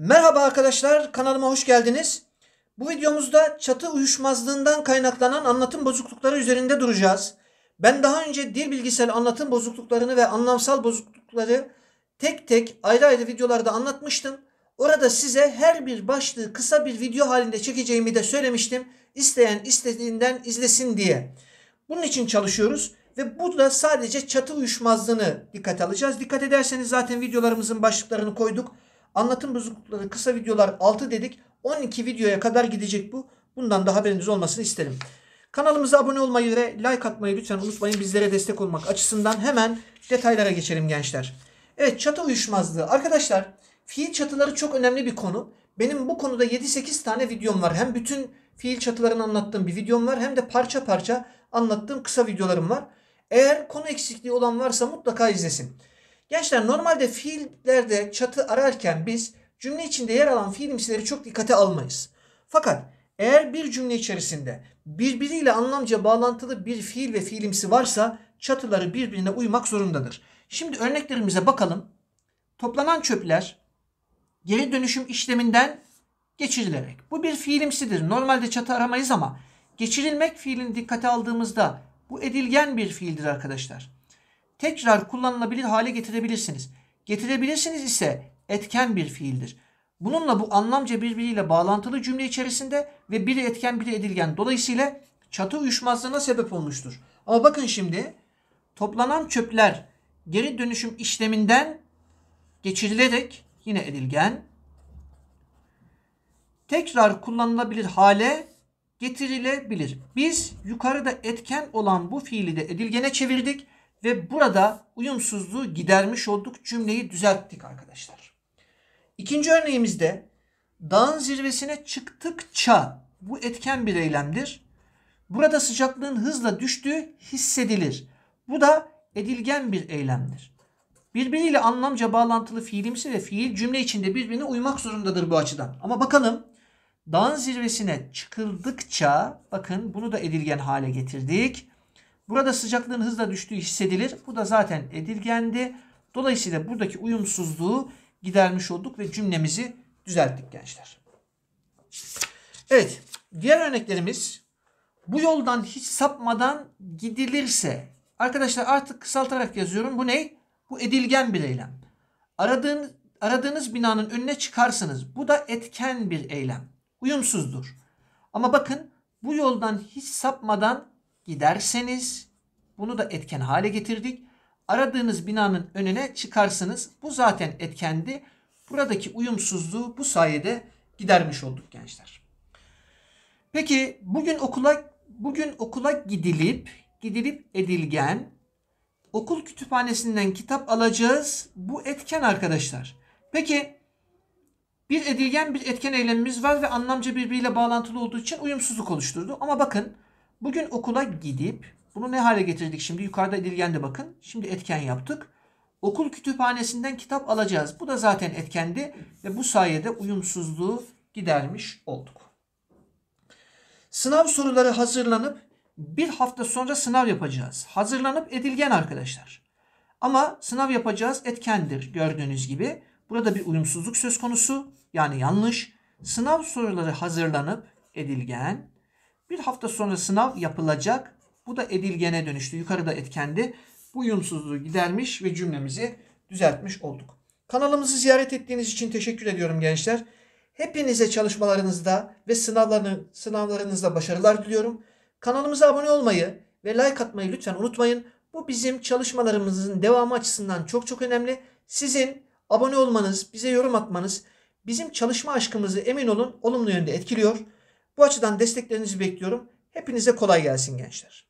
Merhaba arkadaşlar kanalıma hoş geldiniz. Bu videomuzda çatı uyuşmazlığından kaynaklanan anlatım bozuklukları üzerinde duracağız. Ben daha önce dil bilgisel anlatım bozukluklarını ve anlamsal bozuklukları tek tek ayrı ayrı videolarda anlatmıştım. Orada size her bir başlığı kısa bir video halinde çekeceğimi de söylemiştim. İsteyen istediğinden izlesin diye. Bunun için çalışıyoruz ve burada sadece çatı uyuşmazlığını dikkat alacağız. Dikkat ederseniz zaten videolarımızın başlıklarını koyduk. Anlatım bozuklukları kısa videolar 6 dedik. 12 videoya kadar gidecek bu. Bundan da haberiniz olmasını isterim. Kanalımıza abone olmayı ve like atmayı lütfen unutmayın. Bizlere destek olmak açısından hemen detaylara geçelim gençler. Evet çatı uyuşmazlığı. Arkadaşlar fiil çatıları çok önemli bir konu. Benim bu konuda 7-8 tane videom var. Hem bütün fiil çatılarını anlattığım bir videom var hem de parça parça anlattığım kısa videolarım var. Eğer konu eksikliği olan varsa mutlaka izlesin. Gençler normalde fiillerde çatı ararken biz cümle içinde yer alan fiilimsileri çok dikkate almayız. Fakat eğer bir cümle içerisinde birbiriyle anlamca bağlantılı bir fiil ve fiilimsi varsa çatıları birbirine uymak zorundadır. Şimdi örneklerimize bakalım. Toplanan çöpler geri dönüşüm işleminden geçirilerek. Bu bir fiilimsidir. Normalde çatı aramayız ama geçirilmek fiilini dikkate aldığımızda bu edilgen bir fiildir arkadaşlar tekrar kullanılabilir hale getirebilirsiniz. Getirebilirsiniz ise etken bir fiildir. Bununla bu anlamca birbiriyle bağlantılı cümle içerisinde ve biri etken biri edilgen. Dolayısıyla çatı uyuşmazlığına sebep olmuştur. Ama bakın şimdi toplanan çöpler geri dönüşüm işleminden geçirilerek yine edilgen tekrar kullanılabilir hale getirilebilir. Biz yukarıda etken olan bu fiili de edilgene çevirdik ve burada uyumsuzluğu gidermiş olduk. Cümleyi düzelttik arkadaşlar. İkinci örneğimizde dağın zirvesine çıktıkça bu etken bir eylemdir. Burada sıcaklığın hızla düştüğü hissedilir. Bu da edilgen bir eylemdir. Birbiriyle anlamca bağlantılı fiilimsi ve fiil cümle içinde birbirine uymak zorundadır bu açıdan. Ama bakalım dağın zirvesine çıkıldıkça bakın bunu da edilgen hale getirdik. Burada sıcaklığın hızla düştüğü hissedilir. Bu da zaten edilgendi. Dolayısıyla buradaki uyumsuzluğu gidermiş olduk ve cümlemizi düzelttik gençler. Evet, diğer örneklerimiz bu yoldan hiç sapmadan gidilirse arkadaşlar artık kısaltarak yazıyorum. Bu ne? Bu edilgen bir eylem. Aradığın, aradığınız binanın önüne çıkarsınız. Bu da etken bir eylem. Uyumsuzdur. Ama bakın bu yoldan hiç sapmadan giderseniz bunu da etken hale getirdik. Aradığınız binanın önüne çıkarsınız. Bu zaten etkendi. Buradaki uyumsuzluğu bu sayede gidermiş olduk gençler. Peki bugün okula bugün okula gidilip gidilip edilgen okul kütüphanesinden kitap alacağız. Bu etken arkadaşlar. Peki bir edilgen bir etken eylemimiz var ve anlamca birbiriyle bağlantılı olduğu için uyumsuzluk oluşturdu. Ama bakın Bugün okula gidip bunu ne hale getirdik şimdi? Yukarıda edilgende bakın. Şimdi etken yaptık. Okul kütüphanesinden kitap alacağız. Bu da zaten etkendi ve bu sayede uyumsuzluğu gidermiş olduk. Sınav soruları hazırlanıp bir hafta sonra sınav yapacağız. Hazırlanıp edilgen arkadaşlar. Ama sınav yapacağız etkendir gördüğünüz gibi. Burada bir uyumsuzluk söz konusu yani yanlış. Sınav soruları hazırlanıp edilgen bir hafta sonra sınav yapılacak. Bu da edilgene dönüştü. Yukarıda etkendi. Bu uyumsuzluğu gidermiş ve cümlemizi düzeltmiş olduk. Kanalımızı ziyaret ettiğiniz için teşekkür ediyorum gençler. Hepinize çalışmalarınızda ve sınavlarınızda başarılar diliyorum. Kanalımıza abone olmayı ve like atmayı lütfen unutmayın. Bu bizim çalışmalarımızın devamı açısından çok çok önemli. Sizin abone olmanız, bize yorum atmanız bizim çalışma aşkımızı emin olun olumlu yönde etkiliyor. Bu açıdan desteklerinizi bekliyorum. Hepinize kolay gelsin gençler.